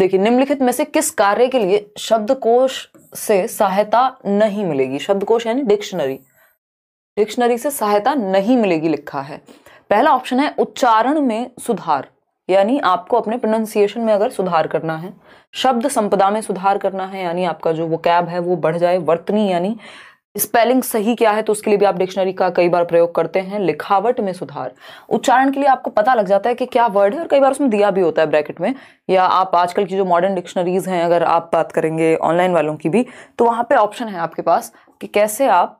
देखिए निम्नलिखित में से किस कार्य के लिए शब्दकोश से सहायता नहीं मिलेगी शब्दकोश यानी डिक्शनरी डिक्शनरी से सहायता नहीं मिलेगी लिखा है पहला ऑप्शन है उच्चारण में सुधार यानी आपको अपने प्रोनाउंसिएशन में अगर सुधार करना है शब्द संपदा में सुधार करना है यानी आपका जो वो कैब है वो बढ़ जाए वर्तनी यानी स्पेलिंग सही क्या है तो उसके लिए भी आप डिक्शनरी का कई बार प्रयोग करते हैं लिखावट में सुधार उच्चारण के लिए आपको पता लग जाता है कि क्या वर्ड है और कई बार उसमें दिया भी होता है ब्रैकेट में या आप आजकल की जो मॉडर्न डिक्शनरीज हैं अगर आप बात करेंगे ऑनलाइन वालों की भी तो वहां पे ऑप्शन है आपके पास कि कैसे आप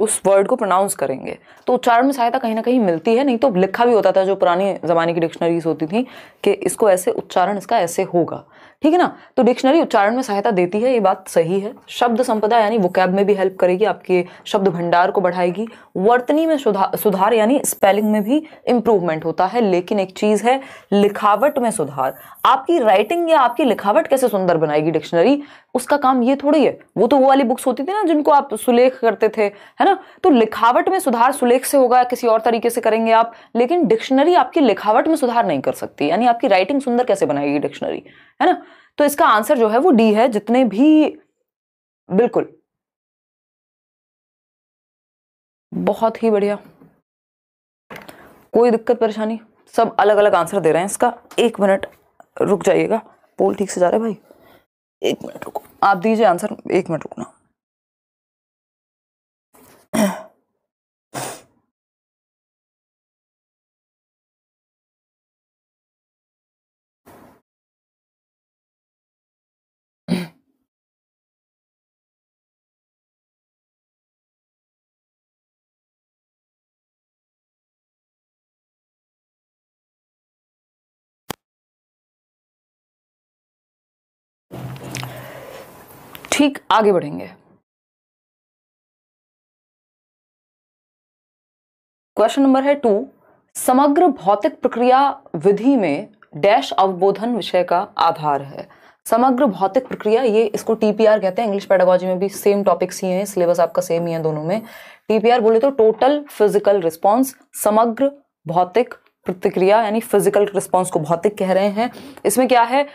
उस वर्ड को प्रोनाउंस करेंगे तो उच्चारण में सहायता कहीं ना कहीं मिलती है नहीं तो लिखा भी होता था जो पुराने ज़माने की डिक्शनरीज होती थी कि इसको ऐसे उच्चारण इसका ऐसे होगा ठीक है ना तो डिक्शनरी उच्चारण में सहायता देती है ये बात सही है शब्द संपदा यानी वोकैब में भी हेल्प करेगी आपके शब्द भंडार को बढ़ाएगी वर्तनी में सुधार सुधार यानी स्पेलिंग में भी इम्प्रूवमेंट होता है लेकिन एक चीज़ है लिखावट में सुधार आपकी राइटिंग या आपकी लिखावट कैसे सुंदर बनाएगी डिक्शनरी उसका काम ये थोड़ी है वो तो वो वाली बुक्स होती थी ना जिनको आप सुलेख करते थे है ना तो लिखावट में सुधार सुलेख से होगा किसी और तरीके से करेंगे आप लेकिन डिक्शनरी आपकी लिखावट में सुधार नहीं कर सकती यानी आपकी राइटिंग सुंदर कैसे बनाएगी डिक्शनरी है ना तो इसका आंसर जो है वो डी है जितने भी बिल्कुल बहुत ही बढ़िया कोई दिक्कत परेशानी सब अलग अलग आंसर दे रहे हैं इसका एक मिनट रुक जाइएगा पोल ठीक से जा रहा है भाई एक मिनट रुको आप दीजिए आंसर एक मिनट रुकना ठीक आगे बढ़ेंगे क्वेश्चन नंबर है टू समग्र भौतिक प्रक्रिया विधि में डैश अवबोधन विषय का आधार है समग्र भौतिक प्रक्रिया ये इसको टीपीआर कहते हैं इंग्लिश पेडागोजी में भी सेम टॉपिक्स ही हैं सिलेबस आपका सेम ही है दोनों में टीपीआर बोले तो टोटल फिजिकल रिस्पॉन्स समग्र भौतिक प्रतिक्रिया यानी फिजिकल रिस्पॉन्स को भौतिक कह रहे हैं इसमें क्या है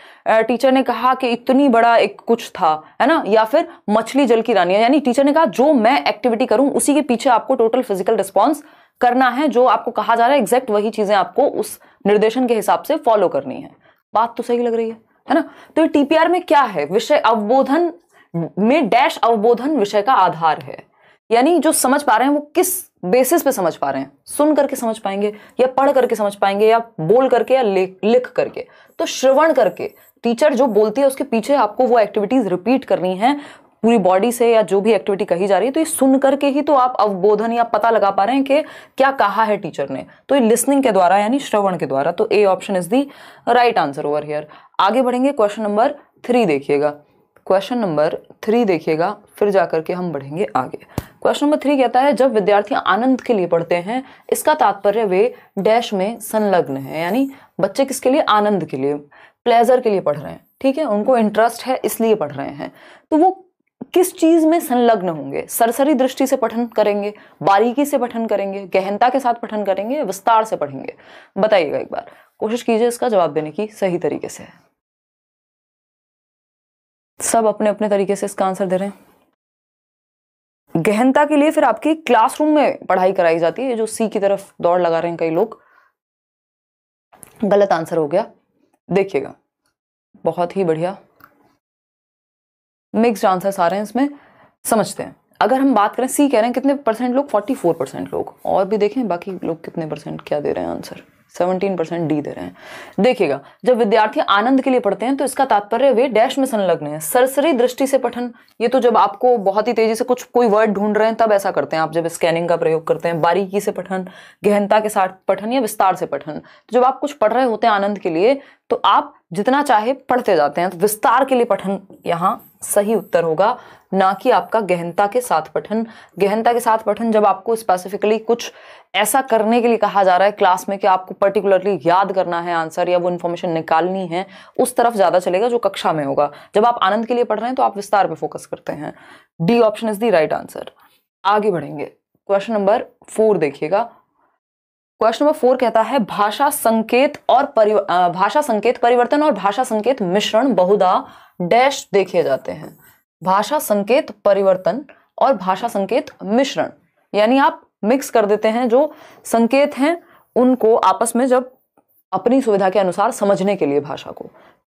टीचर ने कहा कि इतनी बड़ा एक कुछ था है ना या फिर मछली जल की रानी यानी टीचर ने कहा जो मैं एक्टिविटी करूं उसी के पीछे आपको टोटल फिजिकल रिस्पॉन्स करना है जो आपको कहा जा रहा है एग्जैक्ट वही चीजें आपको उस निर्देशन के हिसाब से फॉलो करनी है बात तो सही लग रही है है ना तो टीपीआर में क्या है विषय अवबोधन में डैश अवबोधन विषय का आधार है यानी जो समझ पा रहे हैं वो किस बेसिस पे समझ पा रहे हैं सुन करके समझ पाएंगे या पढ़ करके समझ पाएंगे या बोल करके या लिख करके तो श्रवण करके टीचर जो बोलती है उसके पीछे आपको वो एक्टिविटीज रिपीट करनी है पूरी बॉडी से या जो भी एक्टिविटी कही जा रही है तो ये सुन करके ही तो आप अवबोधन या पता लगा पा रहे हैं कि क्या कहा है टीचर ने तो ये लिसनिंग के द्वारा यानी श्रवण के द्वारा तो A option is the right answer over here आगे बढ़ेंगे क्वेश्चन नंबर थ्री देखिएगा क्वेश्चन नंबर थ्री देखिएगा फिर जाकर के हम बढ़ेंगे आगे क्वेश्चन नंबर थ्री कहता है जब विद्यार्थी आनंद के लिए पढ़ते हैं इसका तात्पर्य वे डैश में संलग्न है यानी बच्चे किसके लिए आनंद के लिए प्लेजर के लिए पढ़ रहे हैं ठीक है उनको इंटरेस्ट है इसलिए पढ़ रहे हैं तो वो किस चीज में संलग्न होंगे सरसरी दृष्टि से पठन करेंगे बारीकी से पठन करेंगे गहनता के साथ पठन करेंगे विस्तार से पढ़ेंगे बताइएगा एक बार कोशिश कीजिए इसका जवाब देने की सही तरीके से सब अपने अपने तरीके से इसका आंसर दे रहे हैं गहनता के लिए फिर आपकी क्लासरूम में पढ़ाई कराई जाती है जो सी की तरफ दौड़ लगा रहे हैं कई लोग गलत आंसर हो गया देखिएगा बहुत ही बढ़िया मिक्सड आंसर्स आ रहे हैं इसमें समझते हैं अगर हम बात करें सी कह रहे हैं कितने परसेंट लोग 44 परसेंट लोग और भी देखें बाकी लोग कितने परसेंट क्या दे रहे हैं आंसर सेवनटीन परसेंट डी दे रहे हैं देखिएगा जब विद्यार्थी आनंद के लिए पढ़ते हैं तो इसका तात्पर्य वे डैश में संलग्न है सरसरी दृष्टि से पठन ये तो जब आपको बहुत ही तेजी से कुछ कोई वर्ड ढूंढ रहे हैं तब ऐसा करते हैं आप जब स्कैनिंग का प्रयोग करते हैं बारीकी से पठन गहनता के साथ पठन या विस्तार से पठन तो जब आप कुछ पढ़ रहे होते हैं आनंद के लिए तो आप जितना चाहे पढ़ते जाते हैं तो विस्तार के लिए पठन यहाँ सही उत्तर होगा ना कि आपका गहनता के साथ पठन गहनता के साथ पठन जब आपको स्पेसिफिकली कुछ ऐसा करने के लिए कहा जा रहा है क्लास में कि आपको पर्टिकुलरली याद करना है आंसर या वो इन्फॉर्मेशन निकालनी है उस तरफ ज़्यादा चलेगा जो कक्षा में होगा जब आप आनंद के लिए पढ़ रहे हैं तो आप विस्तार पर फोकस करते हैं D option is the right answer आगे बढ़ेंगे क्वेश्चन नंबर फोर देखिएगा क्वेश्चन नंबर फोर कहता है भाषा संकेत और भाषा संकेत परिवर्तन और भाषा संकेत मिश्रण बहुधा डैश देखे जाते हैं भाषा संकेत परिवर्तन और भाषा संकेत मिश्रण यानी आप मिक्स कर देते हैं जो संकेत हैं उनको आपस में जब अपनी सुविधा के अनुसार समझने के लिए भाषा को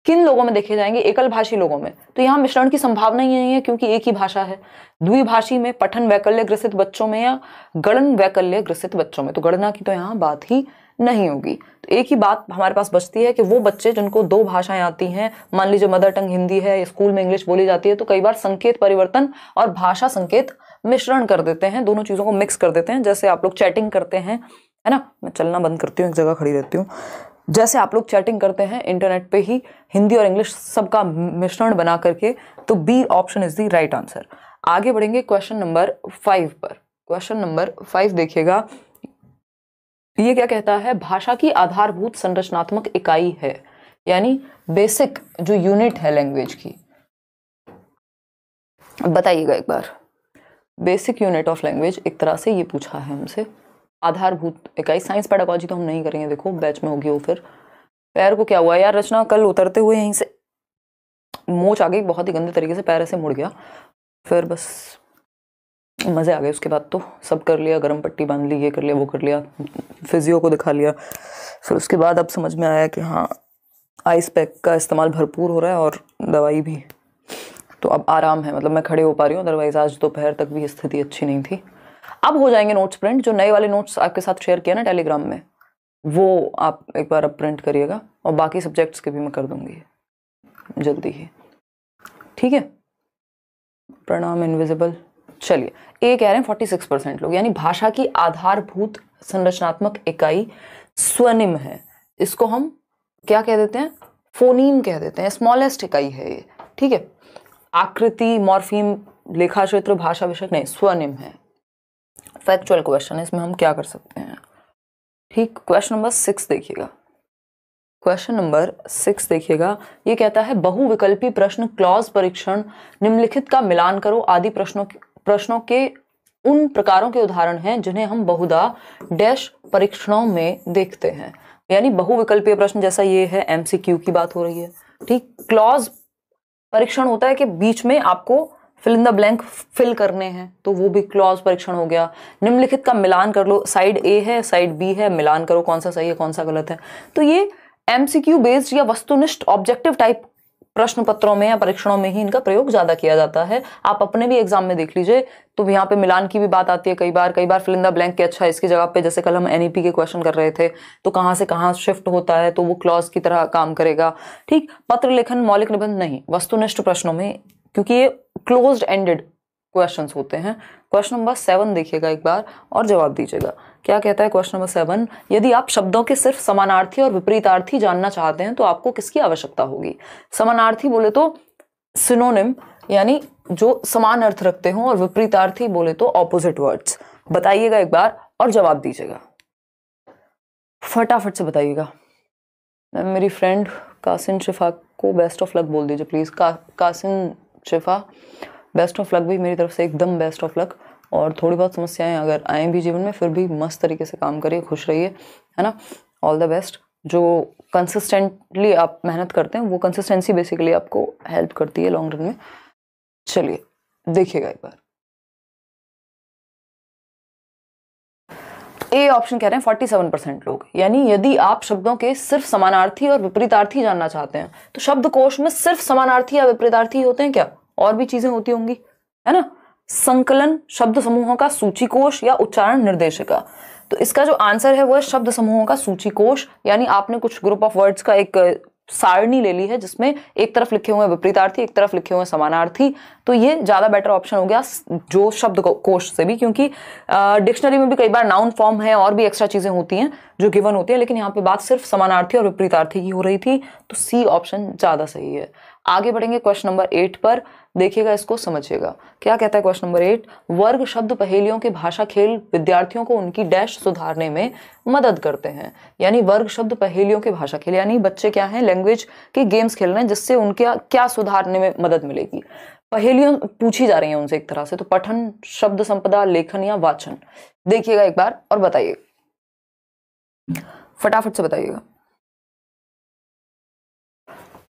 किन लोगों में देखे जाएंगे एकल भाषी लोगों में तो यहाँ मिश्रण की संभावना ही नहीं है क्योंकि एक ही भाषा है द्विभाषी में पठन वैकल्य ग्रसित बच्चों में या गणन वैकल्य ग्रसित बच्चों में तो गणना की तो यहाँ बात ही नहीं होगी तो एक ही बात हमारे पास बचती है कि वो बच्चे जिनको दो भाषाएं आती हैं मान लीजिए मदर टंग हिंदी है स्कूल में इंग्लिश बोली जाती है तो कई बार संकेत परिवर्तन और भाषा संकेत मिश्रण कर देते हैं दोनों चीज़ों को मिक्स कर देते हैं जैसे आप लोग चैटिंग करते हैं है ना मैं चलना बंद करती हूँ एक जगह खड़ी रहती हूँ जैसे आप लोग चैटिंग करते हैं इंटरनेट पे ही हिंदी और इंग्लिश सबका मिश्रण बना करके तो B option is the right answer आगे बढ़ेंगे क्वेश्चन नंबर फाइव पर क्वेश्चन नंबर फाइव देखिएगा ये क्या कहता है भाषा की आधारभूत संरचनात्मक इकाई है यानी बेसिक जो यूनिट है लैंग्वेज की बताइएगा एक बार बेसिक यूनिट ऑफ लैंग्वेज एक तरह से ये पूछा है हमसे आधारभूत इकाई साइंस पैडागोजी तो हम नहीं करेंगे देखो बैच में होगी वो फिर पैर को क्या हुआ यार रचना कल उतरते हुए यहीं से मोच आ गई बहुत ही गंदे तरीके से पैर ऐसे मुड़ गया फिर बस मज़े आ गए उसके बाद तो सब कर लिया गर्म पट्टी बांध ली ये कर लिया वो कर लिया फिजियो को दिखा लिया फिर उसके बाद अब समझ में आया कि हाँ आइस पैक का इस्तेमाल भरपूर हो रहा है और दवाई भी तो अब आराम है मतलब मैं खड़े हो पा रही हूँ अदरवाइज आज दोपहर तक भी स्थिति अच्छी नहीं थी अब हो जाएंगे नोट्स प्रिंट जो नए वाले नोट्स आपके साथ शेयर किया ना टेलीग्राम में वो आप एक बार अब प्रिंट करिएगा और बाकी सब्जेक्ट्स के भी मैं कर दूंगी जल्दी ही ठीक है प्रणाम इनविजिबल चलिए ए कह रहे हैं 46% परसेंट लोग यानी भाषा की आधारभूत संरचनात्मक इकाई स्वनिम है इसको हम क्या कह देते हैं फोनीम कह देते हैं स्मॉलेस्ट इकाई है ये ठीक है आकृति मॉर्फीम लेखा क्षेत्र भाषा विषय नहीं स्वनिम है फैक्चुअल क्वेश्चन है इसमें हम क्या कर सकते हैं ठीक क्वेश्चन नंबर सिक्स देखिएगा क्वेश्चन नंबर सिक्स देखिएगा ये कहता है बहुविकल्पी प्रश्न क्लॉज परीक्षण निम्नलिखित का मिलान करो आदि प्रश्नों प्रश्नों के उन प्रकारों के उदाहरण हैं जिन्हें हम बहुधा डैश परीक्षणों में देखते हैं यानी बहुविकल्पीय प्रश्न जैसा ये है एमसीक्यू की बात हो रही है ठीक क्लॉज परीक्षण होता है कि बीच में आपको fill in the blank fill करने हैं तो वो भी क्लॉज परीक्षण हो गया निम्नलिखित का मिलान कर लो साइड ए है साइड बी है मिलान करो कौन सा सही है कौन सा गलत है तो ये एमसीक्यू बेस्ड या वस्तुनिष्ठ ऑब्जेक्टिव टाइप प्रश्न पत्रों में या परीक्षणों में ही इनका प्रयोग ज़्यादा किया जाता है आप अपने भी एग्जाम में देख लीजिए तो यहाँ पे मिलान की भी बात आती है कई बार कई बार फिलिंदा ब्लैंक के अच्छा इसकी जगह पे जैसे कल हम एन e के क्वेश्चन कर रहे थे तो कहाँ से कहाँ शिफ्ट होता है तो वो क्लॉज की तरह काम करेगा ठीक पत्र लेखन मौलिक निबंध नहीं वस्तुनिष्ठ प्रश्नों में क्योंकि ये क्लोज एंडेड क्वेश्चन होते हैं क्वेश्चन नंबर सेवन देखिएगा एक बार और जवाब दीजिएगा क्या कहता है क्वेश्चन नंबर सेवन यदि आप शब्दों के सिर्फ समानार्थी और विपरीतार्थी जानना चाहते हैं तो आपको किसकी आवश्यकता होगी समानार्थी बोले तो सिनोनिम यानी जो समान अर्थ रखते हो और विपरीतार्थी बोले तो ऑपोजिट वर्ड्स बताइएगा एक बार और जवाब दीजिएगा फटाफट से बताइएगा मेरी फ्रेंड कासिन शिफा को बेस्ट ऑफ लक बोल दीजिए प्लीज़ का कासिन शिफा बेस्ट ऑफ लक भी मेरी तरफ से एकदम बेस्ट ऑफ लक और थोड़ी बहुत समस्याएं अगर आए भी जीवन में फिर भी मस्त तरीके से काम करिए खुश रहिए है ना ऑल द बेस्ट जो कंसिस्टेंटली आप मेहनत करते हैं वो कंसिस्टेंसी बेसिकली आपको हेल्प करती है लॉन्ग रन में चलिए देखिएगा एक बार ए ऑप्शन कह रहे हैं फोर्टी सेवन परसेंट लोग यानी यदि आप शब्दों के सिर्फ समानार्थी और विपरीतार्थी जानना चाहते हैं तो शब्द कोश में सिर्फ समानार्थी या विपरीतार्थी होते हैं क्या और भी चीज़ें होती होंगी है ना संकलन शब्द समूहों का सूची कोश या उच्चारण निर्देशिका तो इसका जो आंसर है वो है शब्द समूहों का सूची कोश यानी आपने कुछ ग्रुप ऑफ वर्ड्स का एक सारणी ले ली है जिसमें एक तरफ लिखे हुए विपरीतार्थी एक तरफ लिखे हुए समानार्थी तो ये ज़्यादा बेटर ऑप्शन हो गया जो शब्द कोश से भी क्योंकि डिक्शनरी में भी कई बार नाउन फॉर्म है और भी एक्स्ट्रा चीज़ें होती हैं जो गिवन होती है लेकिन यहाँ पे बात सिर्फ समानार्थी और विपरीतार्थी की हो रही थी तो सी ऑप्शन ज़्यादा सही है आगे बढ़ेंगे क्वेश्चन नंबर एट पर देखिएगा इसको समझिएगा क्या कहता है क्वेश्चन नंबर एट वर्ग शब्द पहेलियों के भाषा खेल विद्यार्थियों को उनकी डैश सुधारने में मदद करते हैं यानी वर्ग शब्द पहेलियों के भाषा खेल यानी बच्चे क्या हैं लैंग्वेज के गेम्स खेल रहे हैं जिससे उनके क्या सुधारने में मदद मिलेगी पहेलियों पूछी जा रही हैं उनसे एक तरह से तो पठन शब्द संपदा लेखन या वाचन देखिएगा एक बार और बताइए फटाफट से बताइएगा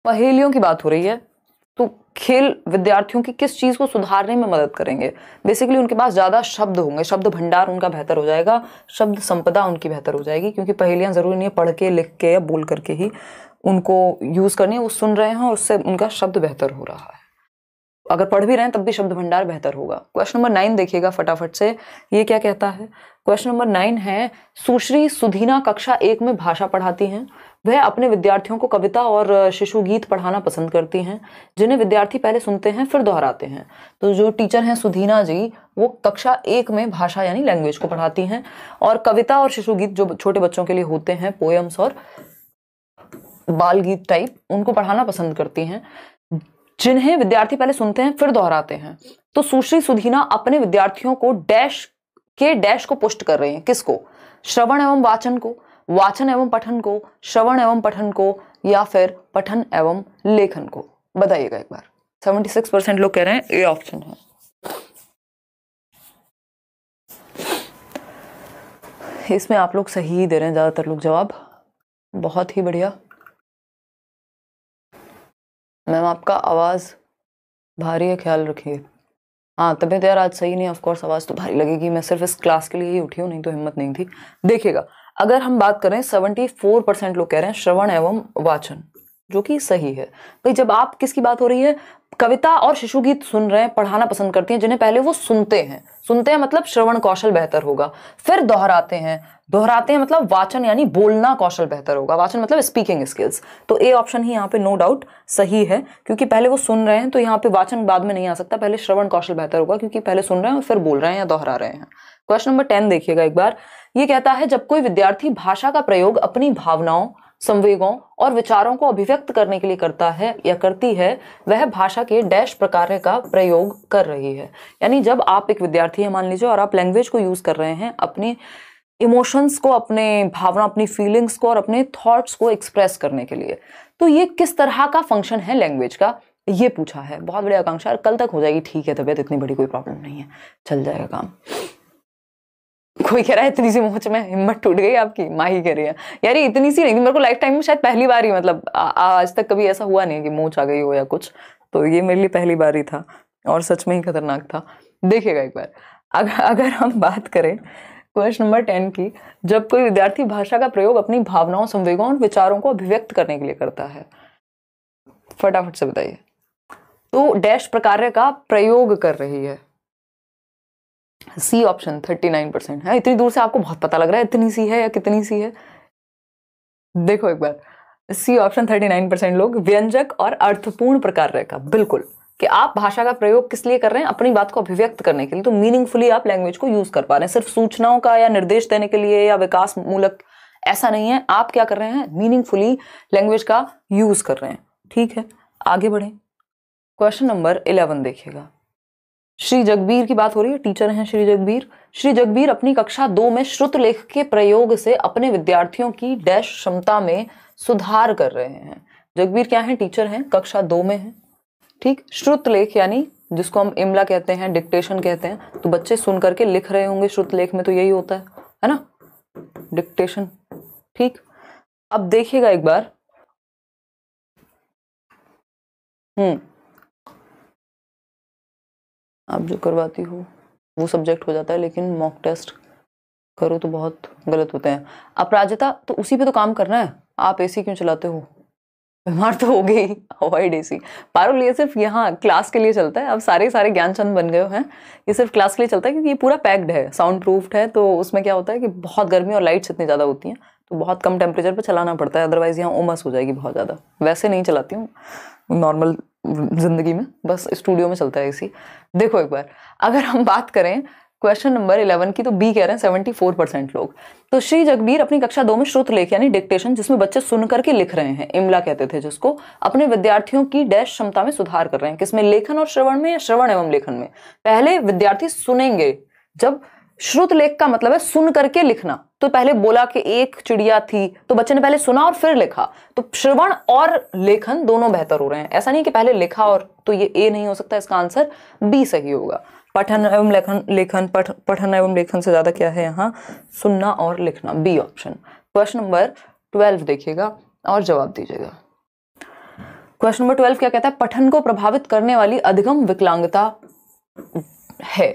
पहेलियों की बात हो रही है तो खेल विद्यार्थियों की किस चीज़ को सुधारने में मदद करेंगे बेसिकली उनके पास ज़्यादा शब्द होंगे शब्द भंडार उनका बेहतर हो जाएगा शब्द संपदा उनकी बेहतर हो जाएगी क्योंकि पहेलियाँ ज़रूरी नहीं है पढ़ के लिख के या बोल करके ही उनको यूज़ करनी है वो सुन रहे हैं और उससे उनका शब्द बेहतर हो रहा है अगर पढ़ भी रहे हैं तब भी शब्द भंडार बेहतर होगा क्वेश्चन नंबर नाइन देखिएगा फटाफट से ये क्या कहता है क्वेश्चन नंबर नाइन है सुश्री सुधीना कक्षा एक में भाषा पढ़ाती हैं वह अपने विद्यार्थियों को कविता और शिशु गीत पढ़ाना पसंद करती हैं जिन्हें विद्यार्थी पहले सुनते हैं फिर दोहराते हैं तो जो टीचर हैं सुधीना जी वो कक्षा एक में भाषा यानी लैंग्वेज को पढ़ाती हैं और कविता और शिशु गीत जो छोटे बच्चों के लिए होते हैं पोएम्स और बाल गीत टाइप उनको पढ़ाना पसंद करती हैं जिन्हें विद्यार्थी पहले सुनते हैं फिर दोहराते हैं तो सुश्री सुधीना अपने विद्यार्थियों को डैश के डैश को पुष्ट कर रहे हैं किसको श्रवण एवं वाचन को वाचन एवं पठन को श्रवण एवं पठन को या फिर पठन एवं लेखन को बताइएगा एक बार सेवेंटी सिक्स परसेंट लोग कह रहे हैं ए ऑप्शन है इसमें आप लोग सही दे रहे हैं ज़्यादातर लोग जवाब बहुत ही बढ़िया मैम आपका आवाज़ भारी है ख्याल रखिए हाँ तबियत यार आज सही नहीं ऑफकोर्स आवाज़ तो भारी लगेगी मैं सिर्फ इस क्लास के लिए ही उठी हूँ नहीं तो हिम्मत नहीं थी देखिएगा अगर हम बात करें 74 परसेंट लोग कह रहे हैं श्रवण एवं वाचन जो कि सही है भाई जब आप किसकी बात हो रही है कविता और शिशु गीत सुन रहे हैं पढ़ाना पसंद करती हैं जिन्हें पहले वो सुनते हैं सुनते हैं मतलब श्रवण कौशल बेहतर होगा फिर दोहराते हैं दोहराते हैं मतलब वाचन यानी बोलना कौशल बेहतर होगा वाचन मतलब स्पीकिंग स्किल्स तो ए ऑप्शन ही यहाँ पे नो डाउट सही है क्योंकि पहले वो सुन रहे हैं तो यहाँ पे वाचन बाद में नहीं आ सकता पहले श्रवण कौशल बेहतर होगा क्योंकि पहले सुन रहे हैं और फिर बोल रहे हैं या दोहरा रहे हैं क्वेश्चन नंबर टेन देखिएगा एक बार ये कहता है जब कोई विद्यार्थी भाषा का प्रयोग अपनी भावनाओं संवेगों और विचारों को अभिव्यक्त करने के लिए करता है या करती है वह भाषा के डैश प्रकार का प्रयोग कर रही है यानी जब आप एक विद्यार्थी है मान लीजिए और आप लैंग्वेज को यूज़ कर रहे हैं अपने इमोशंस को अपने भावना अपनी फीलिंग्स को और अपने थॉट्स को एक्सप्रेस करने के लिए तो ये किस तरह का फंक्शन है लैंग्वेज का ये पूछा है बहुत बड़ी आकांक्षा कल तक हो जाएगी ठीक है तबियत इतनी बड़ी कोई प्रॉब्लम नहीं है चल जाएगा काम कोई कह रहा है इतनी सी मोच में हिम्मत टूट गई आपकी माही कह रही है यार ये इतनी सी नहीं मेरे को लाइफ टाइम में शायद पहली बार ही मतलब आ, आज तक कभी ऐसा हुआ नहीं कि मोच आ गई हो या कुछ तो ये मेरे लिए पहली बार ही था और सच में ही खतरनाक था देखिएगा एक बार अगर अगर हम बात करें क्वेश्चन नंबर टेन की जब कोई विद्यार्थी भाषा का प्रयोग अपनी भावनाओं संवेगों और विचारों को अभिव्यक्त करने के लिए करता है फटाफट से बताइए तो डैश प्रकार का प्रयोग कर रही है C option thirty nine percent है इतनी दूर से आपको बहुत पता लग रहा है इतनी सी है या कितनी सी है देखो एक बार C option thirty nine percent लोग व्यंजक और अर्थपूर्ण प्रकार रहेगा बिल्कुल कि आप भाषा का प्रयोग किस लिए कर रहे हैं अपनी बात को अभिव्यक्त करने के लिए तो मीनिंगफुली आप लैंग्वेज को यूज कर पा रहे हैं सिर्फ सूचनाओं का या निर्देश देने के लिए या विकास मूलक ऐसा नहीं है आप क्या कर रहे हैं मीनिंगफुली लैंग्वेज का यूज कर रहे हैं ठीक है आगे बढ़े क्वेश्चन नंबर इलेवन देखिएगा श्री जगबीर की बात हो रही है टीचर हैं श्री जगबीर श्री जगबीर अपनी कक्षा दो में श्रुत लेख के प्रयोग से अपने विद्यार्थियों की डैश क्षमता में सुधार कर रहे हैं जगबीर क्या है टीचर हैं कक्षा दो में हैं ठीक श्रुत लेख यानी जिसको हम इमला कहते हैं डिक्टेशन कहते हैं तो बच्चे सुन करके लिख रहे होंगे श्रुत लेख में तो यही होता है है ना डिक्टेशन ठीक अब देखिएगा एक बार हम्म आप जो करवाती हो वो सब्जेक्ट हो जाता है लेकिन मॉक टेस्ट करो तो बहुत गलत होते हैं अपराजिता तो उसी पे तो काम करना है आप एसी क्यों चलाते हो बीमार तो हो गई अवॉइड एसी पारो ये सिर्फ यहाँ क्लास के लिए चलता है अब सारे सारे ज्ञानचंद बन गए हैं ये सिर्फ क्लास के लिए चलता है क्योंकि ये पूरा पैक्ड है साउंड प्रूफ्ड है तो उसमें क्या होता है कि बहुत गर्मी और लाइट्स इतनी ज़्यादा होती हैं तो बहुत कम टेम्परेचर पर चलाना पड़ता है अदरवाइज़ यहाँ उमस हो जाएगी बहुत ज़्यादा वैसे नहीं चलाती हूँ नॉर्मल जिंदगी में बस स्टूडियो में चलता है इसी देखो एक बार अगर हम बात करें क्वेश्चन नंबर इलेवन की तो बी कह रहे हैं सेवेंटी फोर परसेंट लोग तो श्री जगबीर अपनी कक्षा दो में श्रुत लेख यानी डिक्टेशन जिसमें बच्चे सुन करके लिख रहे हैं इमला कहते थे जिसको अपने विद्यार्थियों की डैश क्षमता में सुधार कर रहे हैं किसमें लेखन और श्रवण में या श्रवण एवं लेखन में पहले विद्यार्थी सुनेंगे जब श्रुत लेख का मतलब है सुन करके लिखना तो पहले बोला कि एक चिड़िया थी तो बच्चे ने पहले सुना और फिर लिखा तो श्रवण और लेखन दोनों बेहतर हो रहे हैं ऐसा नहीं कि पहले लिखा और तो ये ए नहीं हो सकता इसका आंसर बी सही होगा पठन एवं लेखन लेखन पठ पठन एवं लेखन से ज़्यादा क्या है यहाँ सुनना और लिखना B option question number twelve देखिएगा और जवाब दीजिएगा क्वेश्चन नंबर ट्वेल्व क्या कहता है पठन को प्रभावित करने वाली अधिगम विकलांगता है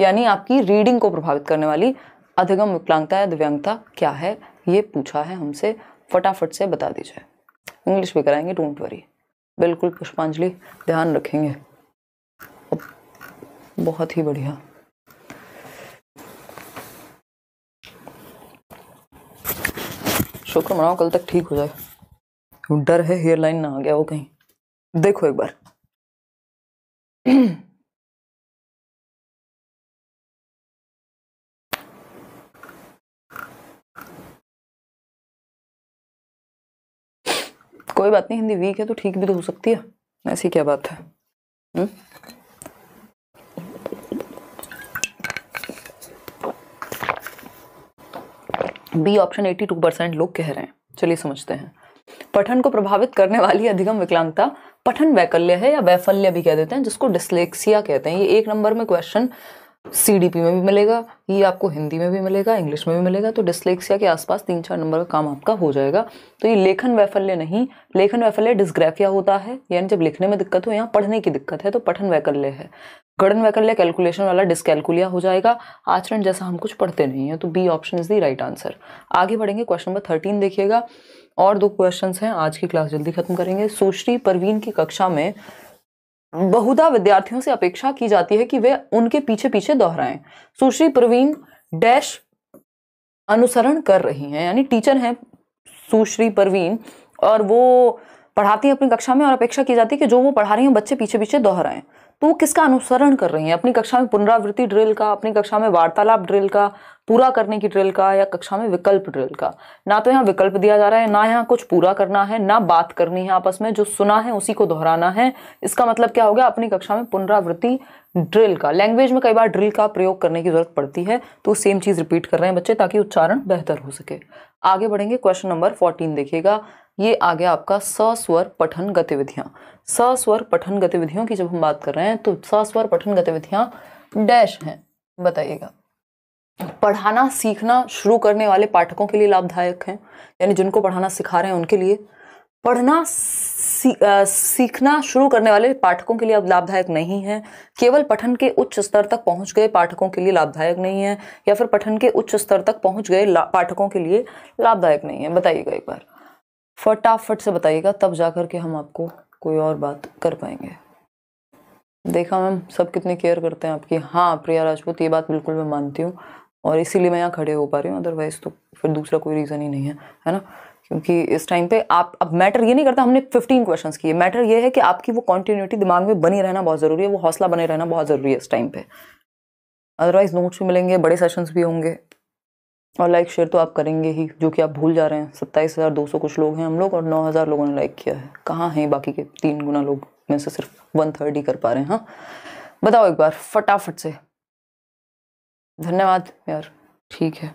यानी आपकी रीडिंग को प्रभावित करने वाली अधिगम विकलांगता या दिव्यांगता क्या है ये पूछा है हमसे फटाफट से बता दीजिए इंग्लिश भी कराएंगे डोंट वरी बिल्कुल पुष्पांजलि ध्यान रखेंगे बहुत ही बढ़िया शुक्र मनाओ कल तक ठीक हो जाए डर है हेयरलाइन ना आ गया वो कहीं देखो एक बार कोई बात नहीं हिंदी वीक है तो ठीक भी तो हो सकती है ऐसी क्या बात है हुँ? बी ऑप्शन 82 परसेंट लोग कह रहे हैं चलिए समझते हैं पठन को प्रभावित करने वाली अधिगम विकलांगता पठन वैकल्य है या वैफल्य भी कह देते हैं जिसको डिस्लेक्सिया कहते हैं ये एक नंबर में क्वेश्चन सी में भी मिलेगा ये आपको हिंदी में भी मिलेगा इंग्लिश में भी मिलेगा तो डिस्लेक्सिया के आसपास तीन चार नंबर का काम आपका हो जाएगा तो ये लेखन वैफल्य नहीं लेखन वैफल्य डिस्ग्राफिया होता है यानी जब लिखने में दिक्कत हो यहाँ पढ़ने की दिक्कत है तो पठन वैकल्य है गणन वैकल्य कैलकुलेशन वाला डिस्कैलकुलिया हो जाएगा आचरण जैसा हम कुछ पढ़ते नहीं है तो B option is the right answer आगे बढ़ेंगे क्वेश्चन नंबर थर्टीन देखिएगा और दो क्वेश्चन हैं आज की क्लास जल्दी खत्म करेंगे सुश्री परवीन की कक्षा में बहुधा विद्यार्थियों से अपेक्षा की जाती है कि वे उनके पीछे पीछे दोहराएं सुश्री प्रवीण डैश अनुसरण कर रही हैं यानी टीचर हैं सुश्री प्रवीण और वो पढ़ाती हैं अपनी कक्षा में और अपेक्षा की जाती है कि जो वो पढ़ा रही हैं बच्चे पीछे पीछे दोहराएं तो वो किसका अनुसरण कर रही हैं अपनी कक्षा में पुनरावृत्ति ड्रिल का अपनी कक्षा में वार्तालाप ड्रिल का पूरा करने की ड्रिल का या कक्षा में विकल्प ड्रिल का ना तो यहाँ विकल्प दिया जा रहा है ना यहाँ कुछ पूरा करना है ना बात करनी है आपस में जो सुना है उसी को दोहराना है इसका मतलब क्या हो गया अपनी कक्षा में पुनरावृत्ति ड्रिल का लैंग्वेज में कई बार ड्रिल का प्रयोग करने की जरूरत पड़ती है तो सेम चीज़ रिपीट कर रहे हैं बच्चे ताकि उच्चारण बेहतर हो सके आगे बढ़ेंगे क्वेश्चन नंबर फोर्टीन देखिएगा ये आ गया आपका सस्वर पठन गतिविधियाँ सस्वर पठन गतिविधियों की जब हम बात कर रहे हैं तो सस्वर पठन गतिविधियाँ डैश हैं बताइएगा पढ़ाना सीखना शुरू करने वाले पाठकों के लिए लाभदायक है यानी जिनको पढ़ाना सिखा रहे हैं उनके लिए पढ़ना सी, आ, सीखना शुरू करने वाले पाठकों के लिए अब लाभदायक नहीं है केवल पठन के उच्च स्तर तक पहुंच गए पाठकों के लिए लाभदायक नहीं है या फिर पठन के उच्च स्तर तक पहुंच गए पाठकों के लिए लाभदायक नहीं है बताइएगा एक बार फटाफट से बताइएगा तब जाकर के हम आपको कोई और बात कर पाएंगे देखा मैम सब कितने केयर करते हैं आपकी हाँ प्रिया राजपूत ये बात बिल्कुल मैं मानती हूँ और इसीलिए मैं यहाँ खड़े हो पा रही हूँ अदरवाइज तो फिर दूसरा कोई रीज़न ही नहीं है है ना क्योंकि इस टाइम पे आप अब मैटर ये नहीं करता हमने 15 क्वेश्चंस किए मैटर ये है कि आपकी वो कॉन्टीन्यूटी दिमाग में बनी रहना बहुत ज़रूरी है वो हौसला बने रहना बहुत ज़रूरी है इस टाइम पे अदरवाइज नोट्स भी मिलेंगे बड़े सेशंस भी होंगे और लाइक शेयर तो आप करेंगे ही जो कि आप भूल जा रहे हैं सत्ताईस हज़ार दो सौ कुछ लोग हैं हम लोग और नौ हज़ार लोगों ने लाइक किया है कहाँ हैं बाकी के तीन गुना लोग में से सिर्फ वन थर्ड ही कर पा रहे हैं हाँ बताओ एक बार फटाफट से धन्यवाद यार ठीक है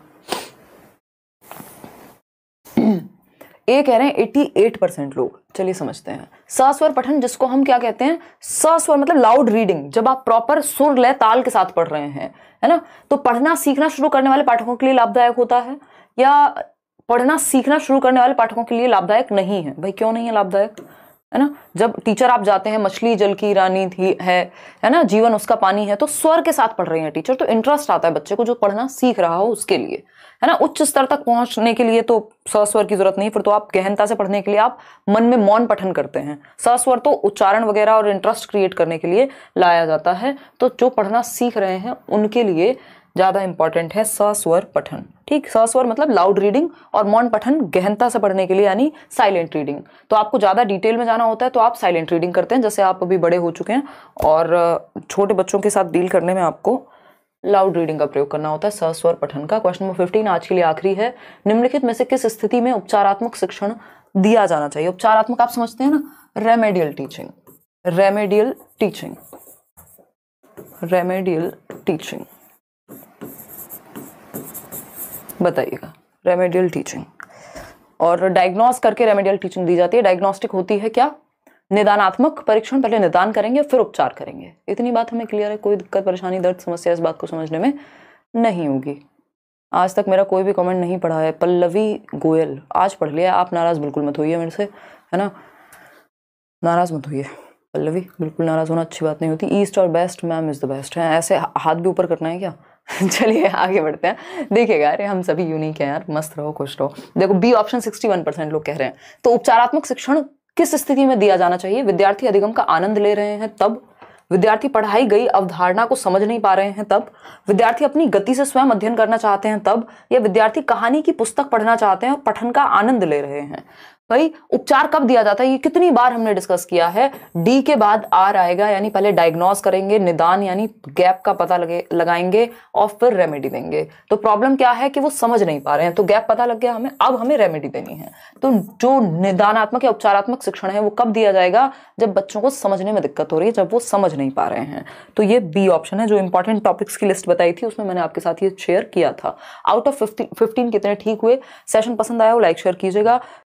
ए कह रहे हैं एट्टी एट परसेंट लोग चलिए समझते हैं सास्वर पठन जिसको हम क्या कहते हैं सास्वर मतलब लाउड रीडिंग जब आप प्रॉपर सुर लय ताल के साथ पढ़ रहे हैं है ना तो पढ़ना सीखना शुरू करने वाले पाठकों के लिए लाभदायक होता है या पढ़ना सीखना शुरू करने वाले पाठकों के लिए लाभदायक नहीं है भाई क्यों नहीं है लाभदायक है ना जब टीचर आप जाते हैं मछली जल की रानी थी है है ना जीवन उसका पानी है तो स्वर के साथ पढ़ रही हैं टीचर तो इंटरेस्ट आता है बच्चे को जो पढ़ना सीख रहा हो उसके लिए है ना उच्च स्तर तक पहुंचने के लिए तो सस्वर की जरूरत नहीं फिर तो आप गहनता से पढ़ने के लिए आप मन में मौन पठन करते हैं सस्वर तो उच्चारण वगैरह और इंटरेस्ट क्रिएट करने के लिए लाया जाता है तो जो पढ़ना सीख रहे हैं उनके लिए ज़्यादा इंपॉर्टेंट है सस्वर पठन ठीक सस्वर मतलब लाउड रीडिंग और मौन पठन गहनता से पढ़ने के लिए यानी साइलेंट रीडिंग तो आपको ज़्यादा डिटेल में जाना होता है तो आप साइलेंट रीडिंग करते हैं जैसे आप अभी बड़े हो चुके हैं और छोटे बच्चों के साथ डील करने में आपको लाउड रीडिंग का प्रयोग करना होता है सस्वर पठन का क्वेश्चन नंबर फिफ्टीन आज के लिए आखिरी है निम्नलिखित में से किस स्थिति में उपचारात्मक शिक्षण दिया जाना चाहिए उपचारात्मक आप समझते हैं ना remedial teaching remedial teaching remedial teaching बताइएगा रेमेडियल टीचिंग और डायग्नोस करके रेमेडियल टीचिंग दी जाती है डायग्नोस्टिक होती है क्या निदानात्मक परीक्षण पहले निदान करेंगे फिर उपचार करेंगे इतनी बात हमें क्लियर है कोई दिक्कत परेशानी दर्द समस्या इस बात को समझने में नहीं होगी आज तक मेरा कोई भी कमेंट नहीं पढ़ा है पल्लवी गोयल आज पढ़ लिया आप नाराज़ बिल्कुल मत होइए मेरे से है ना नाराज़ मत होइए पल्लवी बिल्कुल नाराज़ होना अच्छी बात नहीं होती ईस्ट और best ma'am is the best है ऐसे हाथ भी ऊपर करना है क्या चलिए आगे बढ़ते हैं देखिएगा अरे हम सभी यूनिक हैं यार मस्त रहो खुश रहो देखो बी ऑप्शन 61 परसेंट लोग कह रहे हैं तो उपचारात्मक शिक्षण किस स्थिति में दिया जाना चाहिए विद्यार्थी अधिगम का आनंद ले रहे हैं तब विद्यार्थी पढ़ाई गई अवधारणा को समझ नहीं पा रहे हैं तब विद्यार्थी अपनी गति से स्वयं अध्ययन करना चाहते हैं तब या विद्यार्थी कहानी की पुस्तक पढ़ना चाहते हैं और पठन का आनंद ले रहे हैं भाई उपचार कब दिया जाता है ये कितनी बार हमने डिस्कस किया है डी के बाद आर आएगा यानी पहले डायग्नोस करेंगे निदान यानी गैप का पता लगे लगाएंगे और फिर रेमेडी देंगे तो प्रॉब्लम क्या है कि वो समझ नहीं पा रहे हैं तो गैप पता लग गया हमें अब हमें रेमेडी देनी है तो जो निदानात्मक या उपचारात्मक शिक्षण है वो कब दिया जाएगा जब बच्चों को समझने में दिक्कत हो रही है जब वो समझ नहीं पा रहे हैं तो ये बी ऑप्शन है जो इंपॉर्टेंट टॉपिक्स की लिस्ट बताई थी उसमें मैंने आपके साथ ये शेयर किया था आउट ऑफ फिफ्टीन कितने ठीक हुए सेशन पसंद आया वो लाइक शेयर कीजिएगा